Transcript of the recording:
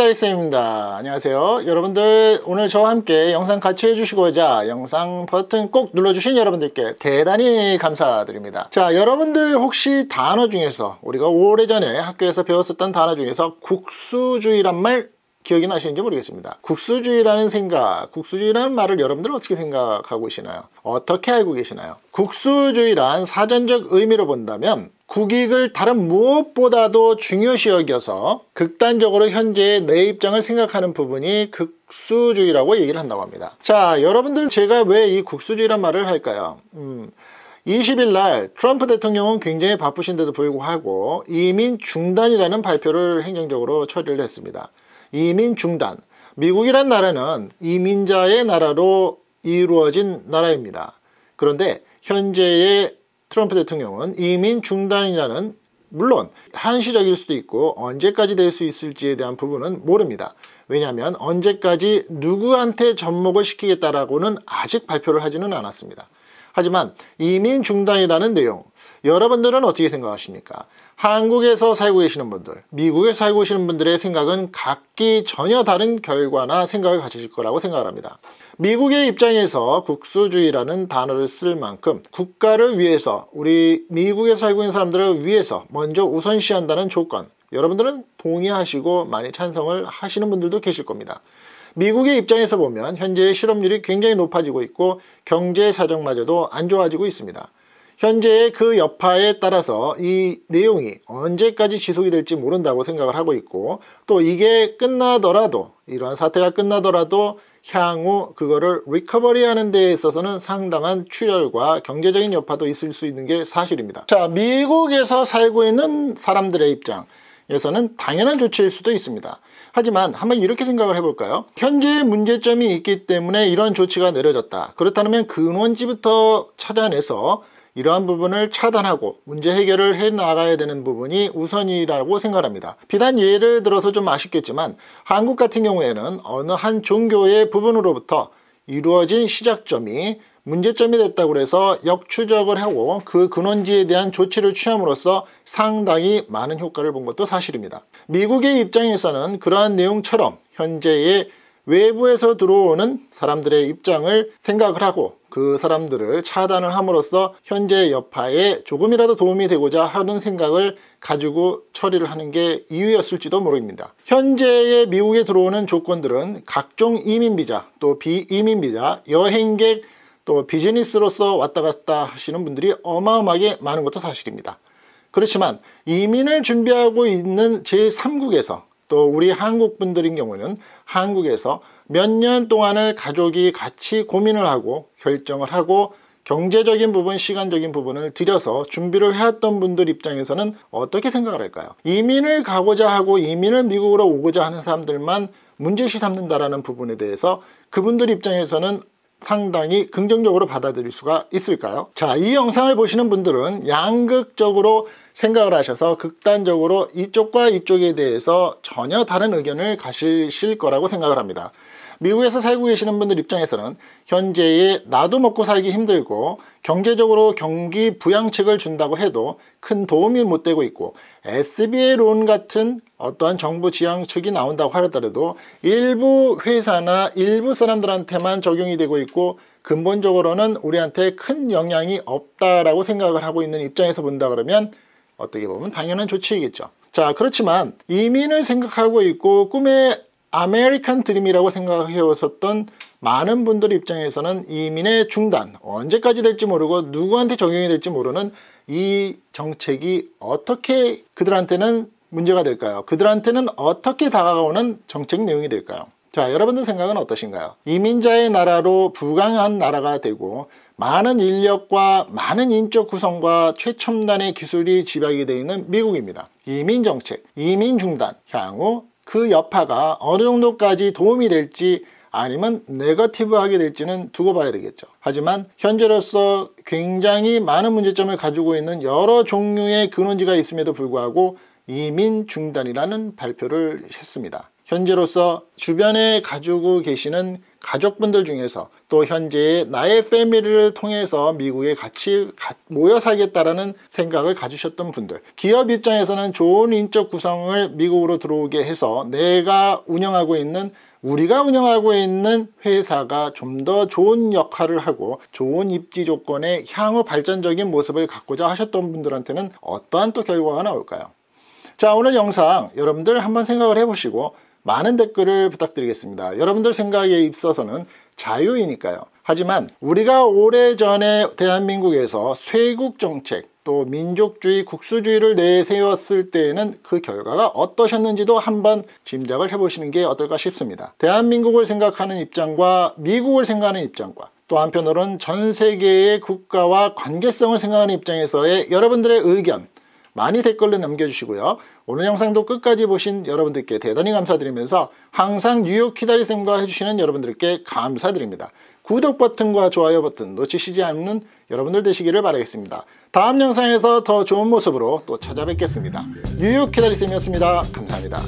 페달리스입니다 안녕하세요 여러분들 오늘 저와 함께 영상 같이 해주시고자 영상 버튼 꼭 눌러주신 여러분들께 대단히 감사드립니다 자 여러분들 혹시 단어 중에서 우리가 오래전에 학교에서 배웠었던 단어 중에서 국수주의란 말 기억이 나시는지 모르겠습니다. 국수주의라는 생각, 국수주의라는 말을 여러분들은 어떻게 생각하고 계시나요? 어떻게 알고 계시나요? 국수주의란 사전적 의미로 본다면 국익을 다른 무엇보다도 중요시 여겨서 극단적으로 현재의 내 입장을 생각하는 부분이 극수주의라고 얘기를 한다고 합니다. 자, 여러분들 제가 왜 이극수주의란 말을 할까요? 음, 20일 날 트럼프 대통령은 굉장히 바쁘신데도 불구하고 이민 중단이라는 발표를 행정적으로 처리를 했습니다. 이민 중단. 미국이란 나라는 이민자의 나라로 이루어진 나라입니다. 그런데 현재의 트럼프 대통령은 이민 중단이라는 물론 한시적일 수도 있고 언제까지 될 수 있을지에 대한 부분은 모릅니다. 왜냐하면 언제까지 누구한테 접목을 시키겠다라고는 아직 발표를 하지는 않았습니다. 하지만 이민 중단이라는 내용 여러분들은 어떻게 생각하십니까? 한국에서 살고 계시는 분들, 미국에 살고 계시는 분들의 생각은 각기 전혀 다른 결과나 생각을 가지실 거라고 생각합니다. 미국의 입장에서 국수주의라는 단어를 쓸 만큼 국가를 위해서 우리 미국에 살고 있는 사람들을 위해서 먼저 우선시한다는 조건 여러분들은 동의하시고 많이 찬성을 하시는 분들도 계실 겁니다. 미국의 입장에서 보면 현재의 실업률이 굉장히 높아지고 있고 경제 사정마저도 안 좋아지고 있습니다. 현재의 그 여파에 따라서 이 내용이 언제까지 지속이 될지 모른다고 생각을 하고 있고 또 이게 끝나더라도 이러한 사태가 끝나더라도 향후 그거를 리커버리 하는 데에 있어서는 상당한 출혈과 경제적인 여파도 있을 수 있는 게 사실입니다. 자, 미국에서 살고 있는 사람들의 입장 에서는 당연한 조치일 수도 있습니다. 하지만 한번 이렇게 생각을 해볼까요? 현재 문제점이 있기 때문에 이런 조치가 내려졌다. 그렇다면 근원지부터 찾아내서 이러한 부분을 차단하고 문제 해결을 해나가야 되는 부분이 우선이라고 생각합니다. 비단 예를 들어서 좀 아쉽겠지만 한국 같은 경우에는 어느 한 종교의 부분으로부터 이루어진 시작점이 문제점이 됐다고 해서 역추적을 하고 그 근원지에 대한 조치를 취함으로써 상당히 많은 효과를 본 것도 사실입니다. 미국의 입장에서는 그러한 내용처럼 현재의 외부에서 들어오는 사람들의 입장을 생각을 하고 그 사람들을 차단을 함으로써 현재 여파에 조금이라도 도움이 되고자 하는 생각을 가지고 처리를 하는 게 이유였을지도 모릅니다. 현재의 미국에 들어오는 조건들은 각종 이민비자 또 비이민비자 여행객 또 비즈니스로서 왔다 갔다 하시는 분들이 어마어마하게 많은 것도 사실입니다. 그렇지만 이민을 준비하고 있는 제3국에서 또 우리 한국 분들인 경우는 한국에서 몇 년 동안을 가족이 같이 고민을 하고 결정을 하고 경제적인 부분, 시간적인 부분을 들여서 준비를 해왔던 분들 입장에서는 어떻게 생각을 할까요? 이민을 가고자 하고 이민을 미국으로 오고자 하는 사람들만 문제시 삼는다라는 부분에 대해서 그분들 입장에서는 상당히 긍정적으로 받아들일 수가 있을까요? 자, 이 영상을 보시는 분들은 양극적으로 생각을 하셔서 극단적으로 이쪽과 이쪽에 대해서 전혀 다른 의견을 가실 거라고 생각을 합니다. 미국에서 살고 계시는 분들 입장에서는 현재의 나도 먹고 살기 힘들고 경제적으로 경기 부양책을 준다고 해도 큰 도움이 못 되고 있고 SBA론 같은 어떠한 정부 지향책이 나온다고 하더라도 일부 회사나 일부 사람들한테만 적용이 되고 있고 근본적으로는 우리한테 큰 영향이 없다라고 생각을 하고 있는 입장에서 본다 그러면 어떻게 보면 당연한 조치이겠죠. 자 그렇지만 이민을 생각하고 있고 꿈에 아메리칸 드림이라고 생각해왔었던 많은 분들 입장에서는 이민의 중단, 언제까지 될지 모르고 누구한테 적용이 될지 모르는 이 정책이 어떻게 그들한테는 문제가 될까요? 그들한테는 어떻게 다가오는 정책 내용이 될까요? 자, 여러분들 생각은 어떠신가요? 이민자의 나라로 부강한 나라가 되고 많은 인력과 많은 인적 구성과 최첨단의 기술이 집약이 되어 있는 미국입니다. 이민 정책, 이민 중단, 향후 그 여파가 어느 정도까지 도움이 될지 아니면 네거티브하게 될지는 두고 봐야 되겠죠. 하지만 현재로서 굉장히 많은 문제점을 가지고 있는 여러 종류의 근원지가 있음에도 불구하고 이민 중단이라는 발표를 했습니다. 현재로서 주변에 가지고 계시는 가족분들 중에서 또 현재 나의 패밀리를 통해서 미국에 같이 모여 살겠다라는 생각을 가지셨던 분들 기업 입장에서는 좋은 인적 구성을 미국으로 들어오게 해서 내가 운영하고 있는 우리가 운영하고 있는 회사가 좀 더 좋은 역할을 하고 좋은 입지 조건의 향후 발전적인 모습을 갖고자 하셨던 분들한테는 어떠한 또 결과가 나올까요? 자 오늘 영상 여러분들 한번 생각을 해보시고 많은 댓글을 부탁드리겠습니다. 여러분들 생각에 있어서는 자유이니까요. 하지만 우리가 오래전에 대한민국에서 쇄국 정책 또 민족주의 국수주의를 내세웠을 때에는 그 결과가 어떠셨는지도 한번 짐작을 해보시는 게 어떨까 싶습니다. 대한민국을 생각하는 입장과 미국을 생각하는 입장과 또 한편으로는 전 세계의 국가와 관계성을 생각하는 입장에서의 여러분들의 의견 많이 댓글로 남겨주시고요. 오늘 영상도 끝까지 보신 여러분들께 대단히 감사드리면서 항상 뉴욕 키다리쌤과 해주시는 여러분들께 감사드립니다. 구독 버튼과 좋아요 버튼 놓치시지 않는 여러분들 되시기를 바라겠습니다. 다음 영상에서 더 좋은 모습으로 또 찾아뵙겠습니다. 뉴욕 키다리쌤이었습니다. 감사합니다.